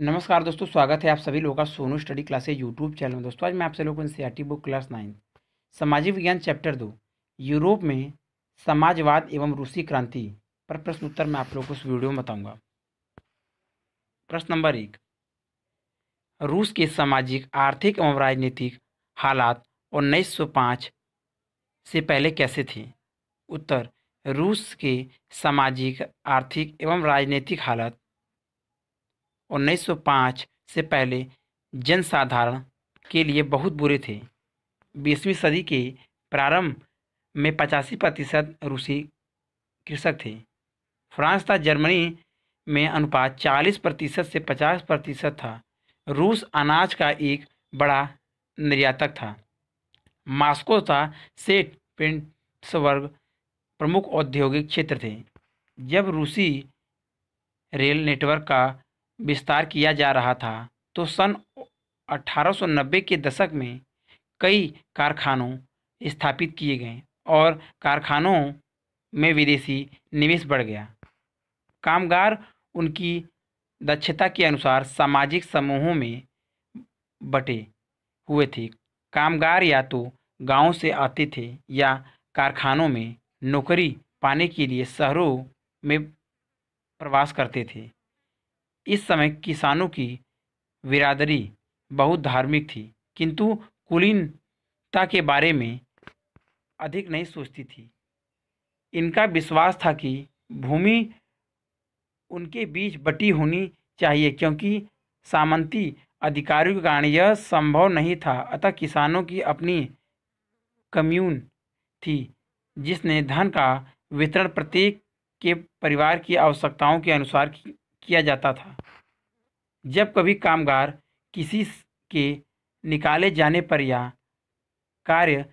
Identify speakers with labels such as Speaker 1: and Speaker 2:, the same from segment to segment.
Speaker 1: नमस्कार दोस्तों स्वागत है आप सभी लोगों का Sonu study classes YouTube channel में दोस्तों आज मैं आप सभी लोगों को आर बुक क्लास नाइन सामाजिक विज्ञान चैप्टर दो यूरोप में समाजवाद एवं रूसी क्रांति पर प्रश्न उत्तर मैं आप लोगों को इस वीडियो में बताऊंगा प्रश्न नंबर एक रूस के सामाजिक आर्थिक एवं राजनीतिक हालात उन्नीस से पहले कैसे थे उत्तर रूस के सामाजिक आर्थिक एवं राजनीतिक हालत 1905 से पहले जनसाधारण के लिए बहुत बुरे थे बीसवीं सदी के प्रारंभ में पचासी प्रतिशत रूसी कृषक थे फ्रांस तथा जर्मनी में अनुपात 40 प्रतिशत से 50 प्रतिशत था रूस अनाज का एक बड़ा निर्यातक था मास्को तथा सेठ पेंट्सवर्ग प्रमुख औद्योगिक क्षेत्र थे जब रूसी रेल नेटवर्क का विस्तार किया जा रहा था तो सन 1890 के दशक में कई कारखानों स्थापित किए गए और कारखानों में विदेशी निवेश बढ़ गया कामगार उनकी दक्षता के अनुसार सामाजिक समूहों में बटे हुए थे कामगार या तो गांव से आते थे या कारखानों में नौकरी पाने के लिए शहरों में प्रवास करते थे इस समय किसानों की बिरादरी बहुत धार्मिक थी किंतु कुलीनता के बारे में अधिक नहीं सोचती थी इनका विश्वास था कि भूमि उनके बीच बटी होनी चाहिए क्योंकि सामंती अधिकारियों के कारण यह संभव नहीं था अतः किसानों की अपनी कम्यून थी जिसने धन का वितरण प्रत्येक के परिवार की आवश्यकताओं के अनुसार किया जाता था जब कभी कामगार किसी के निकाले जाने पर या कार्य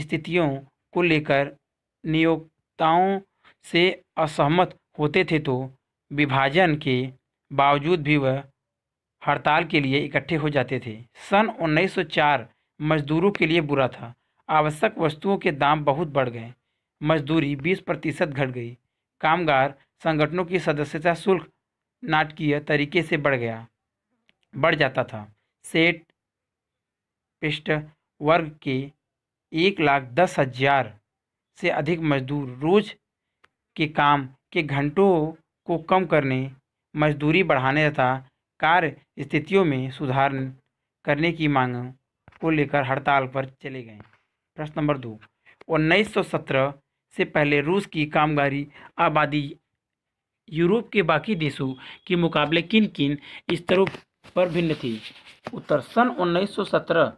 Speaker 1: स्थितियों को लेकर नियोक्ताओं से असहमत होते थे तो विभाजन के बावजूद भी वह हड़ताल के लिए इकट्ठे हो जाते थे सन 1904 मजदूरों के लिए बुरा था आवश्यक वस्तुओं के दाम बहुत बढ़ गए मजदूरी 20 प्रतिशत घट गई कामगार संगठनों की सदस्यता शुल्क नाटकीय तरीके से बढ़ गया बढ़ जाता था सेठ पिष्ट वर्ग के एक लाख दस हजार से अधिक मजदूर रोज के काम के घंटों को कम करने मजदूरी बढ़ाने तथा कार्य स्थितियों में सुधार करने की मांग को लेकर हड़ताल पर चले गए प्रश्न नंबर दो उन्नीस सौ सत्रह से पहले रूस की कामगारी आबादी यूरोप के बाकी देशों के मुकाबले किन किन स्तरों पर भिन्न थी उत्तर सन 1917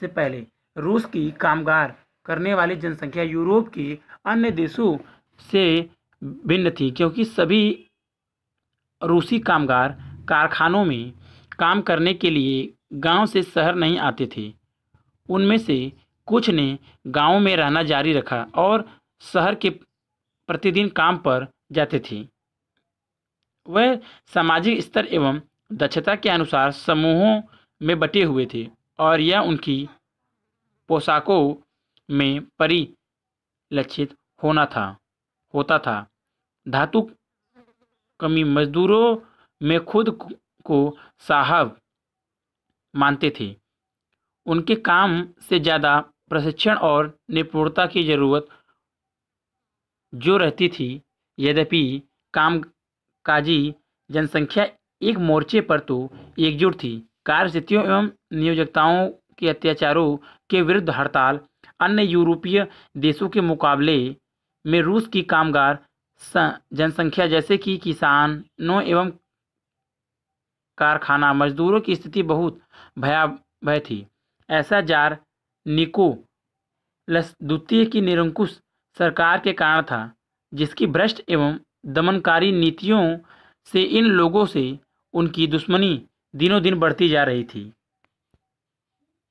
Speaker 1: से पहले रूस की कामगार करने वाली जनसंख्या यूरोप के अन्य देशों से भिन्न थी क्योंकि सभी रूसी कामगार कारखानों में काम करने के लिए गांव से शहर नहीं आते थे उनमें से कुछ ने गांव में रहना जारी रखा और शहर के प्रतिदिन काम पर जाते थे वह सामाजिक स्तर एवं दक्षता के अनुसार समूहों में बटे हुए थे और यह उनकी पोशाकों में परिलक्षित होना था होता था धातु कमी मजदूरों में खुद को साहब मानते थे उनके काम से ज़्यादा प्रशिक्षण और निपुणता की ज़रूरत जो रहती थी यद्यपि काम काजी जनसंख्या एक मोर्चे पर तो एकजुट थी कार्यस्थितियों एवं नियोजकताओं के अत्याचारों के विरुद्ध हड़ताल अन्य यूरोपीय देशों के मुकाबले में रूस की कामगार जनसंख्या जैसे कि किसानों एवं कारखाना मजदूरों की स्थिति बहुत भयावह थी ऐसा जार निको द्वितीय की निरंकुश सरकार के कारण था जिसकी भ्रष्ट एवं दमनकारी नीतियों से इन लोगों से उनकी दुश्मनी दिनों दिन बढ़ती जा रही थी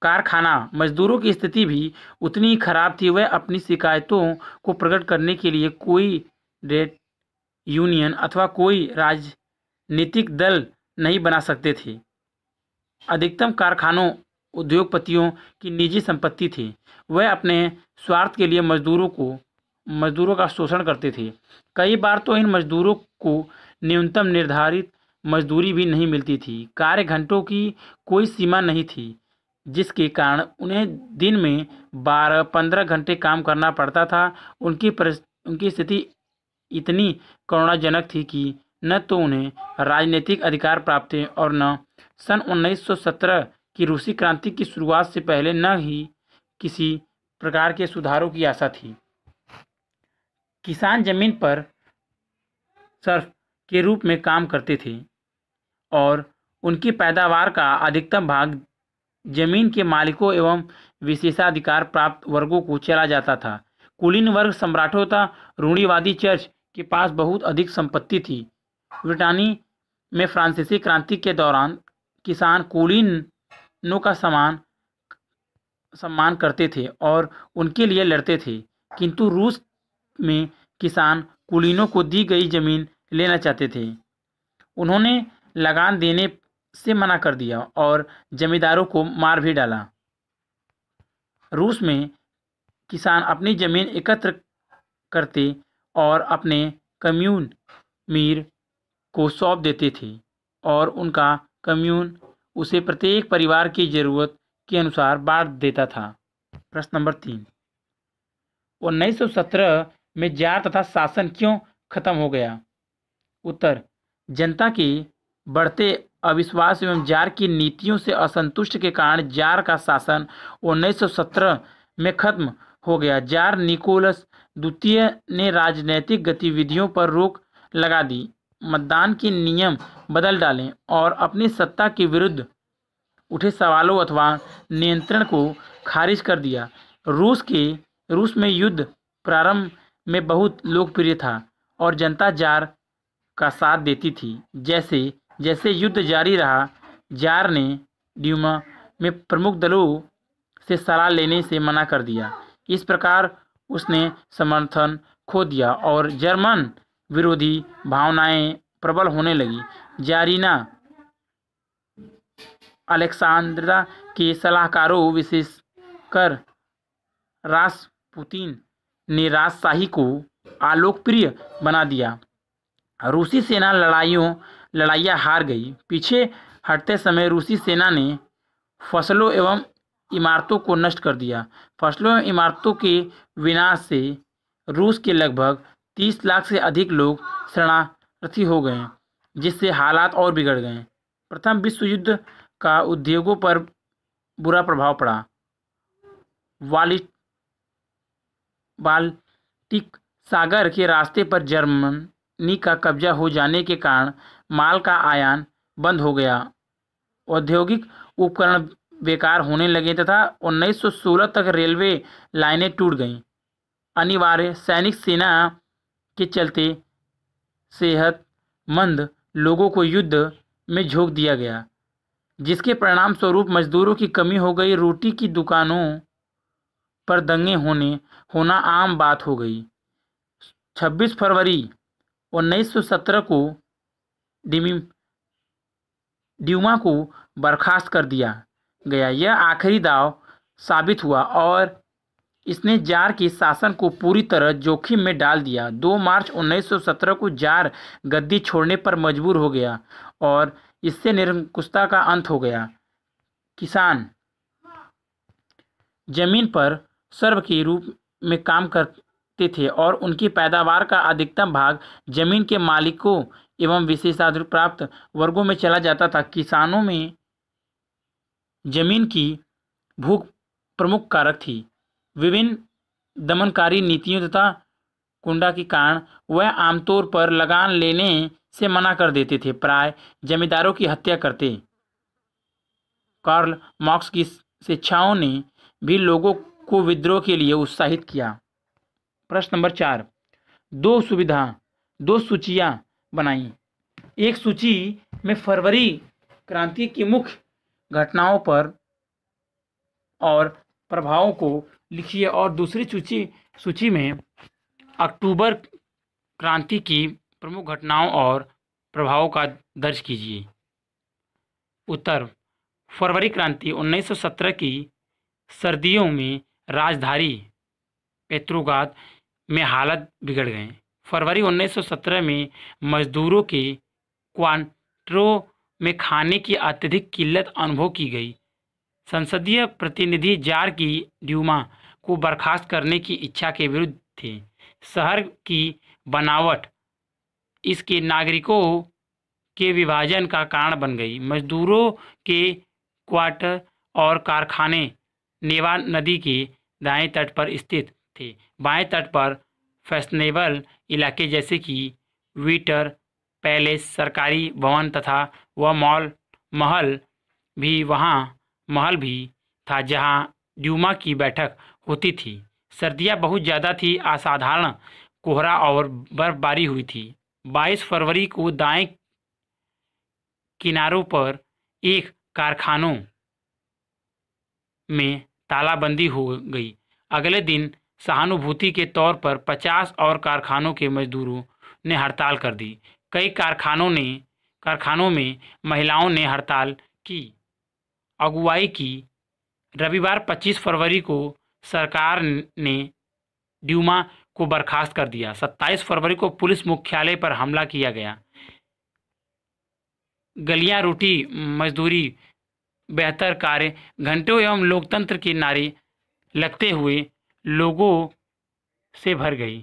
Speaker 1: कारखाना मजदूरों की स्थिति भी उतनी खराब थी वह अपनी शिकायतों को प्रकट करने के लिए कोई रेट यूनियन अथवा कोई राजनीतिक दल नहीं बना सकते थे अधिकतम कारखानों उद्योगपतियों की निजी संपत्ति थी वह अपने स्वार्थ के लिए मजदूरों को मजदूरों का शोषण करते थे कई बार तो इन मजदूरों को न्यूनतम निर्धारित मजदूरी भी नहीं मिलती थी कार्य घंटों की कोई सीमा नहीं थी जिसके कारण उन्हें दिन में बारह पंद्रह घंटे काम करना पड़ता था उनकी उनकी स्थिति इतनी करुणाजनक थी कि न तो उन्हें राजनीतिक अधिकार प्राप्त थे और न सन 1917 की रूसी क्रांति की शुरुआत से पहले न ही किसी प्रकार के सुधारों की आशा थी किसान ज़मीन पर सर्फ के रूप में काम करते थे और उनकी पैदावार का अधिकतम भाग जमीन के मालिकों एवं विशेषाधिकार प्राप्त वर्गों को चला जाता था कुलीन वर्ग सम्राटों तथा रूढ़ीवादी चर्च के पास बहुत अधिक संपत्ति थी ब्रिटानी में फ्रांसीसी क्रांति के दौरान किसान कुलीनों का समान सम्मान करते थे और उनके लिए लड़ते थे किंतु रूस में किसान कुलीनों को दी गई जमीन लेना चाहते थे उन्होंने लगान देने से मना कर दिया और जमींदारों को मार भी डाला रूस में किसान अपनी जमीन एकत्र करते और अपने कम्यून मीर को सौंप देते थे और उनका कम्यून उसे प्रत्येक परिवार की ज़रूरत के अनुसार बांट देता था प्रश्न नंबर तीन उन्नीस सौ सत्रह में जार तथा शासन क्यों खत्म हो गया उत्तर जनता की बढ़ते अविश्वास एवं जार की नीतियों से असंतुष्ट के कारण जार का शासन 1917 में खत्म हो गया जार निकोलस द्वितीय ने राजनैतिक गतिविधियों पर रोक लगा दी मतदान के नियम बदल डालें और अपनी सत्ता के विरुद्ध उठे सवालों अथवा नियंत्रण को खारिज कर दिया रूस के रूस में युद्ध प्रारंभ में बहुत लोकप्रिय था और जनता जार का साथ देती थी जैसे जैसे युद्ध जारी रहा जार ने ड्यूमा में प्रमुख दलों से सलाह लेने से मना कर दिया इस प्रकार उसने समर्थन खो दिया और जर्मन विरोधी भावनाएं प्रबल होने लगी जारीना अलेक्सांद्रा के सलाहकारों विशेषकर रासपुतिन ने राजशाही को आलोकप्रिय बना दिया रूसी सेना लड़ाइयों लड़ाइयाँ हार गई पीछे हटते समय रूसी सेना ने फसलों एवं इमारतों को नष्ट कर दिया फसलों एवं इमारतों के विनाश से रूस के लगभग तीस लाख से अधिक लोग शरणार्थी हो गए जिससे हालात और बिगड़ गए प्रथम विश्व युद्ध का उद्योगों पर बुरा प्रभाव पड़ा वालिट बाल्टिक सागर के रास्ते पर जर्मनी का कब्जा हो जाने के कारण माल का आयान बंद हो गया औद्योगिक उपकरण बेकार होने लगे तथा 1916 तक रेलवे लाइनें टूट गईं अनिवार्य सैनिक सेना के चलते सेहतमंद लोगों को युद्ध में झोंक दिया गया जिसके परिणाम स्वरूप मजदूरों की कमी हो गई रोटी की दुकानों पर दंगे होने होना आम बात हो गई 26 फरवरी 1917 को डिमी ड्यूमा को बर्खास्त कर दिया गया यह आखिरी दाव साबित हुआ और इसने जार के शासन को पूरी तरह जोखिम में डाल दिया 2 मार्च 1917 को जार गद्दी छोड़ने पर मजबूर हो गया और इससे निरंकुशता का अंत हो गया किसान जमीन पर सर्व के रूप में काम करते थे और उनकी पैदावार का अधिकतम भाग जमीन के मालिकों एवं विशेषाधिक प्राप्त वर्गों में चला जाता था किसानों में जमीन की भूख प्रमुख कारक थी विभिन्न दमनकारी नीतियों तथा कुंडा के कारण वह आमतौर पर लगान लेने से मना कर देते थे प्राय जमींदारों की हत्या करते कार्ल मार्क्स की शिक्षाओं ने भी लोगों को विद्रोह के लिए उत्साहित किया प्रश्न नंबर चार दो सुविधा दो सूचियां बनाई एक सूची में फरवरी क्रांति की मुख्य घटनाओं पर और प्रभावों को लिखिए और दूसरी सूची सूची में अक्टूबर क्रांति की प्रमुख घटनाओं और प्रभावों का दर्ज कीजिए उत्तर फरवरी क्रांति 1917 की सर्दियों में राजधानी पेत्रोगाद में हालत बिगड़ गए फरवरी 1917 में मजदूरों के क्वांट्रो में खाने की अत्यधिक किल्लत अनुभव की गई संसदीय प्रतिनिधि जार की ड्यूमा को बर्खास्त करने की इच्छा के विरुद्ध थे शहर की बनावट इसके नागरिकों के विभाजन का कारण बन गई मजदूरों के क्वार्टर और कारखाने नेवा नदी के दाएं तट पर स्थित थे बाएं तट पर फैशनेबल इलाके जैसे कि वीटर पैलेस सरकारी भवन तथा वह मॉल महल भी वहाँ महल भी था जहाँ ड्यूमा की बैठक होती थी सर्दियाँ बहुत ज़्यादा थी असाधारण कोहरा और बर्फबारी हुई थी 22 फरवरी को दाएं किनारों पर एक कारखानों में तालाबंदी हो गई अगले दिन सहानुभूति के तौर पर पचास और कारखानों के मजदूरों ने हड़ताल कर दी कई कारखानों ने कारखानों में महिलाओं ने हड़ताल की अगुवाई की रविवार 25 फरवरी को सरकार ने ड्यूमा को बर्खास्त कर दिया 27 फरवरी को पुलिस मुख्यालय पर हमला किया गया गलियां रोटी मजदूरी बेहतर कार्य घंटों एवं लोकतंत्र की नारी लगते हुए लोगों से भर गई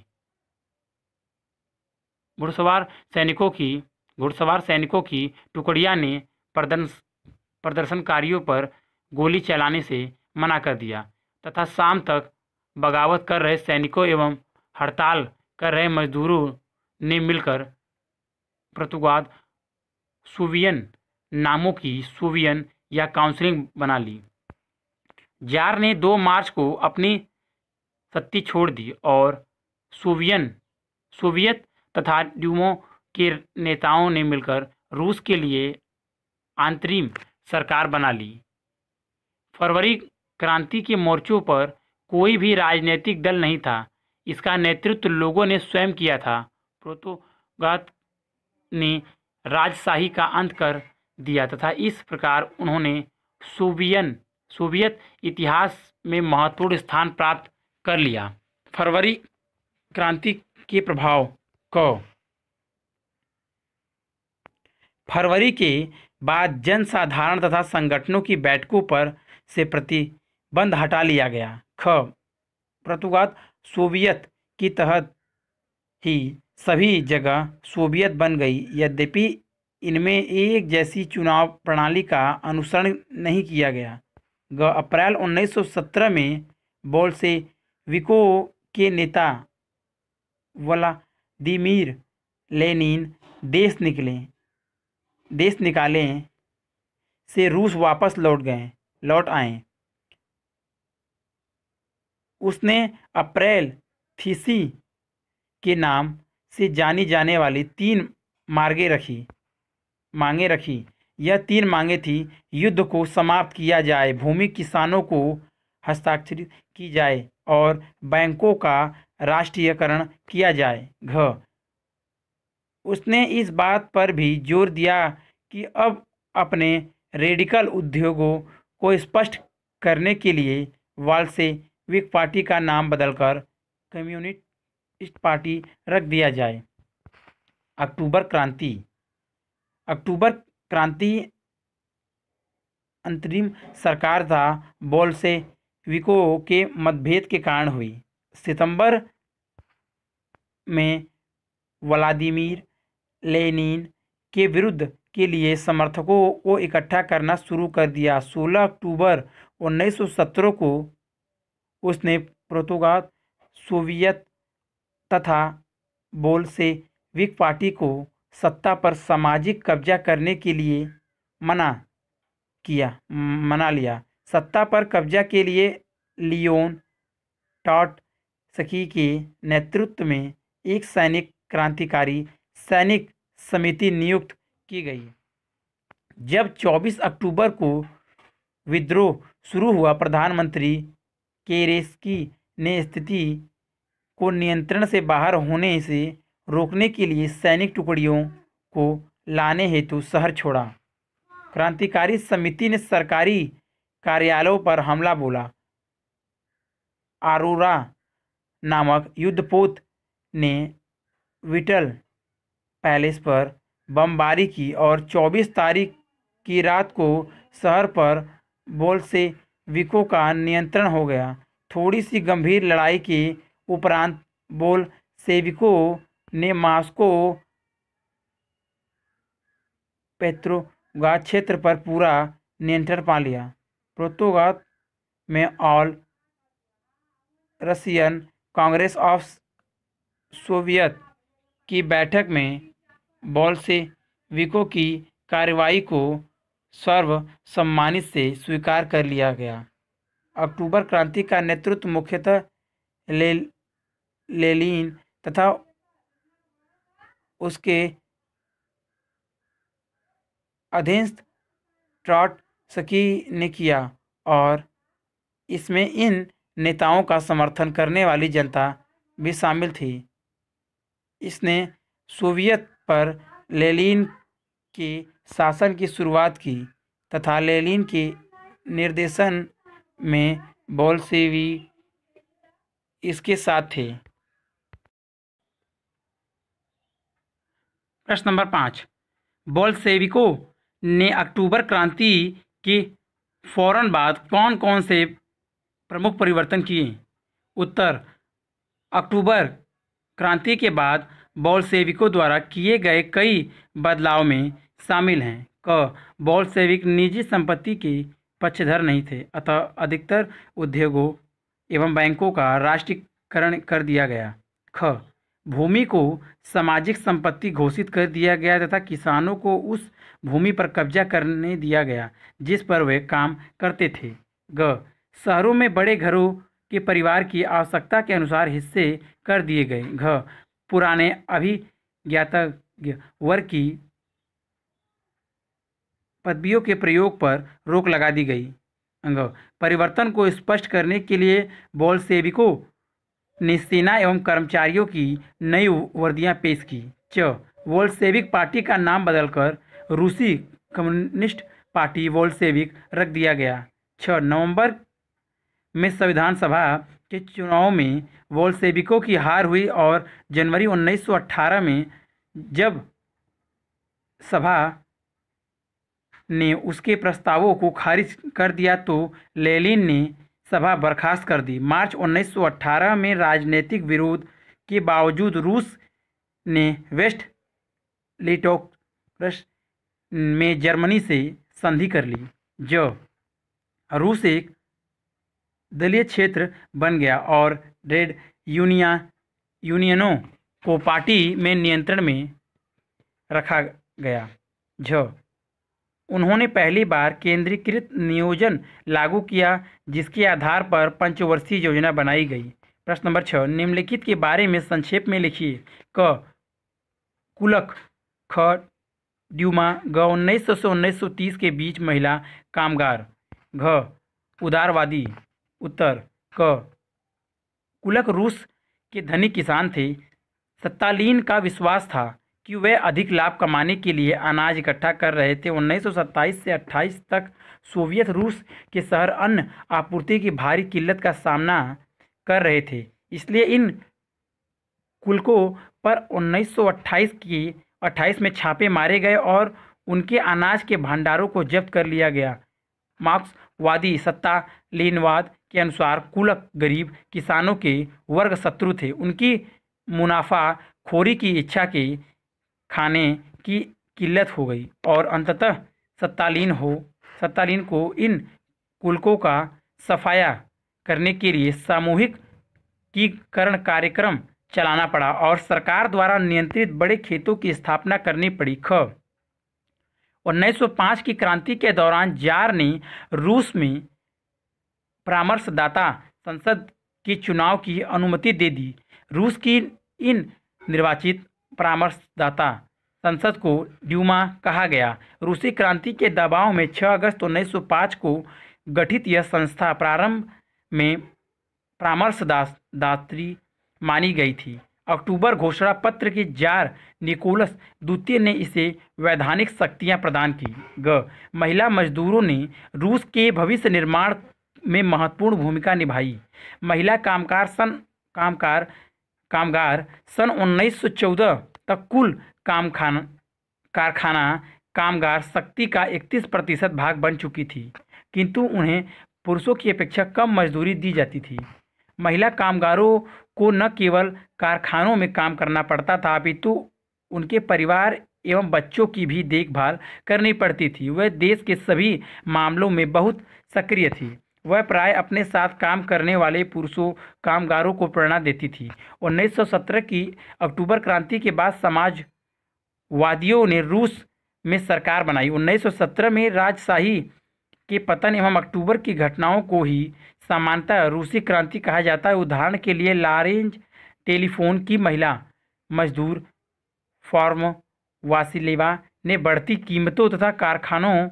Speaker 1: घुड़सवार सैनिकों की घुड़सवार सैनिकों की टुकड़िया ने प्रदर्शनकारियों पर गोली चलाने से मना कर दिया तथा शाम तक बगावत कर रहे सैनिकों एवं हड़ताल कर रहे मजदूरों ने मिलकर प्रतुगाद सुवियन नामों की सुवियन या काउंसलिंग बना ली जार ने 2 मार्च को अपनी सत्ती छोड़ दी और सोवियन सोवियत तथा ड्यूमो के नेताओं ने मिलकर रूस के लिए अंतरिम सरकार बना ली फरवरी क्रांति के मोर्चों पर कोई भी राजनीतिक दल नहीं था इसका नेतृत्व लोगों ने स्वयं किया था प्रोतोगात ने राजशाही का अंत कर दिया तथा इस प्रकार उन्होंने सोवियन सोवियत इतिहास में महत्वपूर्ण स्थान प्राप्त कर लिया फरवरी क्रांति के प्रभाव क फरवरी के बाद जनसाधारण तथा संगठनों की बैठकों पर से प्रतिबंध हटा लिया गया ख प्रतुगात सोवियत के तहत ही सभी जगह सोवियत बन गई यद्यपि इनमें एक जैसी चुनाव प्रणाली का अनुसरण नहीं किया गया अप्रैल 1917 में से विको के नेता व्लादिमीर लेनिन देश निकले देश निकाले से रूस वापस लौट गए लौट आए उसने अप्रैल थीसी के नाम से जानी जाने वाली तीन मार्गे रखी मांगे रखी यह तीन मांगे थी युद्ध को समाप्त किया जाए भूमि किसानों को हस्ताक्षरित की जाए और बैंकों का राष्ट्रीयकरण किया जाए घ उसने इस बात पर भी जोर दिया कि अब अपने रेडिकल उद्योगों को स्पष्ट करने के लिए वाल विक पार्टी का नाम बदलकर कम्युनिस्ट पार्टी रख दिया जाए अक्टूबर क्रांति अक्टूबर क्रांति अंतरिम सरकार था विको के मतभेद के कारण हुई सितंबर में व्लादिमीर लेनिन के विरुद्ध के लिए समर्थकों को इकट्ठा करना शुरू कर दिया 16 अक्टूबर 1917 को उसने पुर्तगाल सोवियत तथा विक पार्टी को सत्ता पर सामाजिक कब्जा करने के लिए मना किया मना लिया सत्ता पर कब्जा के लिए लियोन टॉट सखी के नेतृत्व में एक सैनिक क्रांतिकारी सैनिक समिति नियुक्त की गई जब 24 अक्टूबर को विद्रोह शुरू हुआ प्रधानमंत्री केरेस्की ने स्थिति को नियंत्रण से बाहर होने से रोकने के लिए सैनिक टुकड़ियों को लाने हेतु शहर छोड़ा क्रांतिकारी समिति ने सरकारी कार्यालयों पर हमला बोला आरोरा नामक युद्धपोत ने विटल पैलेस पर बमबारी की और 24 तारीख की रात को शहर पर बोल विको का नियंत्रण हो गया थोड़ी सी गंभीर लड़ाई के उपरांत बोल सेविकों ने मास्को पेत्रोगा क्षेत्र पर पूरा नियंत्रण पा लिया पेत्रोगाद में all Russian Congress of Soviet की बैठक में बॉल्सेविकों की कार्रवाई को सर्वसम्मानित से स्वीकार कर लिया गया अक्टूबर क्रांति का नेतृत्व मुख्यतः ले लेलिन तथा उसके अधीनस्थ ट्रॉट सकी ने किया और इसमें इन नेताओं का समर्थन करने वाली जनता भी शामिल थी इसने सोवियत पर लेलिन की शासन की शुरुआत की तथा लेलिन के निर्देशन में बोलसेवी इसके साथ थे प्रश्न नंबर पाँच बोलसेविकों ने अक्टूबर क्रांति के फौरन बाद कौन कौन से प्रमुख परिवर्तन किए उत्तर अक्टूबर क्रांति के बाद बॉलसेविकों द्वारा किए गए कई बदलाव में शामिल हैं क बॉलसेविक निजी संपत्ति के पक्षधर नहीं थे अतः अधिकतर उद्योगों एवं बैंकों का राष्ट्रीयकरण कर दिया गया ख भूमि को सामाजिक संपत्ति घोषित कर दिया गया तथा किसानों को उस भूमि पर कब्जा करने दिया गया जिस पर वे काम करते थे ग शहरों में बड़े घरों के परिवार की आवश्यकता के अनुसार हिस्से कर दिए गए घ पुराने अभिज्ञातज्ञ वर्ग की पदवियों के प्रयोग पर रोक लगा दी गई परिवर्तन को स्पष्ट करने के लिए बोलसेविकों ने सेना एवं कर्मचारियों की नई वर्दियां पेश की च वोल्सेविक पार्टी का नाम बदलकर रूसी कम्युनिस्ट पार्टी वोल्सेविक रख दिया गया छ नवंबर में संविधान सभा के चुनाव में वोल्सेविकों की हार हुई और जनवरी 1918 में जब सभा ने उसके प्रस्तावों को खारिज कर दिया तो लेलिन ने सभा बर्खास्त कर दी मार्च 1918 में राजनीतिक विरोध के बावजूद रूस ने वेस्ट लिटोक्रस में जर्मनी से संधि कर ली जो रूस एक दलीय क्षेत्र बन गया और रेड यूनिया यूनियनों को पार्टी में नियंत्रण में रखा गया जो उन्होंने पहली बार केंद्रीकृत नियोजन लागू किया जिसके आधार पर पंचवर्षीय योजना बनाई गई प्रश्न नंबर छः निम्नलिखित के बारे में संक्षेप में लिखिए क कुलक ख ड्यूमा ग उन्नीस सौ से उन्नीस सौ तीस के बीच महिला कामगार घ उदारवादी उत्तर क कुलक रूस के धनी किसान थे सत्तालीन का विश्वास था कि वे अधिक लाभ कमाने के लिए अनाज इकट्ठा कर रहे थे 1927 से 28 तक सोवियत रूस के शहर अन्न आपूर्ति की भारी किल्लत का सामना कर रहे थे इसलिए इन कुलकों पर 1928 की 28 में छापे मारे गए और उनके अनाज के भंडारों को जब्त कर लिया गया मार्क्सवादी सत्ता लीनवाद के अनुसार कुलक गरीब किसानों के वर्ग शत्रु थे उनकी मुनाफा खोरी की इच्छा के खाने की किल्लत हो गई और अंततः सत्तालीन हो सत्तालीन को इन कुलकों का सफाया करने के लिए सामूहिक कीकरण कार्यक्रम चलाना पड़ा और सरकार द्वारा नियंत्रित बड़े खेतों की स्थापना करनी पड़ी ख पाँच की क्रांति के दौरान जार ने रूस में परामर्शदाता संसद के चुनाव की अनुमति दे दी रूस की इन निर्वाचित परामर्शदाता संसद को ड्यूमा कहा गया रूसी क्रांति के दबाव में 6 अगस्त 1905 को गठित यह संस्था प्रारंभ में परामर्श मानी गई थी अक्टूबर घोषणा पत्र के जार निकोलस द्वितीय ने इसे वैधानिक शक्तियां प्रदान की ग महिला मजदूरों ने रूस के भविष्य निर्माण में महत्वपूर्ण भूमिका निभाई महिला कामकार सन कामकार कामगार सन 1914 तक कुल काम खान कारखाना कामगार शक्ति का इकतीस प्रतिशत भाग बन चुकी थी किंतु उन्हें पुरुषों की अपेक्षा कम मजदूरी दी जाती थी महिला कामगारों को न केवल कारखानों में काम करना पड़ता था अपितु तो उनके परिवार एवं बच्चों की भी देखभाल करनी पड़ती थी वह देश के सभी मामलों में बहुत सक्रिय थी वह प्राय अपने साथ काम करने वाले पुरुषों कामगारों को प्रेरणा देती थी 1917 की अक्टूबर क्रांति के बाद समाज वादियों ने रूस में सरकार बनाई 1917 में राजशाही के पतन एवं अक्टूबर की घटनाओं को ही सामान्यतः रूसी क्रांति कहा जाता है उदाहरण के लिए लारेंज टेलीफोन की महिला मजदूर फॉर्म वासिलेवा ने बढ़ती कीमतों तथा कारखानों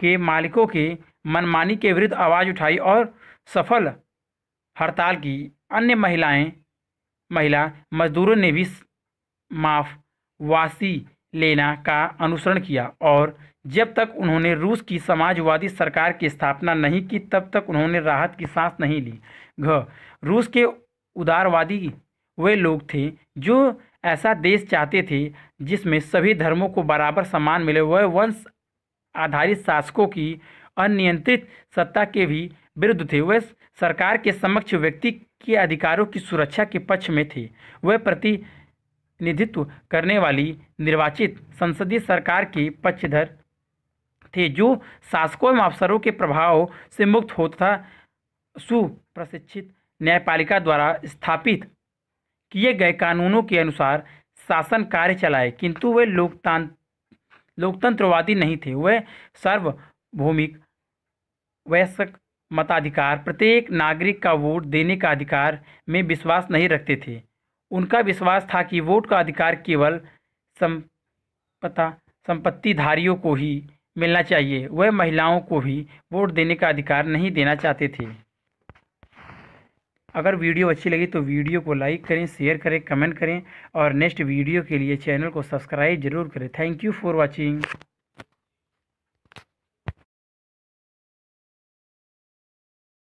Speaker 1: के मालिकों के मनमानी के विरुद्ध आवाज़ उठाई और सफल हड़ताल की अन्य महिलाएं महिला मजदूरों ने भी माफ़ वासी लेना का अनुसरण किया और जब तक उन्होंने रूस की समाजवादी सरकार की स्थापना नहीं की तब तक उन्होंने राहत की सांस नहीं ली घ रूस के उदारवादी वे लोग थे जो ऐसा देश चाहते थे जिसमें सभी धर्मों को बराबर सम्मान मिले वह वंश आधारित शासकों की अनियंत्रित सत्ता के भी विरुद्ध थे वह सरकार के समक्ष व्यक्ति के अधिकारों की सुरक्षा के पक्ष में थे वह प्रति प्रतिनिधित्व करने वाली निर्वाचित संसदीय सरकार के पक्षधर थे जो शासकों एवं अफसरों के प्रभाव से मुक्त हो तथा सुप्रशिक्षित न्यायपालिका द्वारा स्थापित किए गए कानूनों के अनुसार शासन कार्य चलाए किंतु वे लोकतांत्र लोकतंत्रवादी नहीं थे वह सार्वभौमिक वयस्क मताधिकार प्रत्येक नागरिक का वोट देने का अधिकार में विश्वास नहीं रखते थे उनका विश्वास था कि वोट का अधिकार केवल संपत्ता संपत्तिधारियों को ही मिलना चाहिए वह महिलाओं को भी वोट देने का अधिकार नहीं देना चाहते थे अगर वीडियो अच्छी लगी तो वीडियो को लाइक करें शेयर करें कमेंट करें और नेक्स्ट वीडियो के लिए चैनल को सब्सक्राइब जरूर करें थैंक यू फॉर वॉचिंग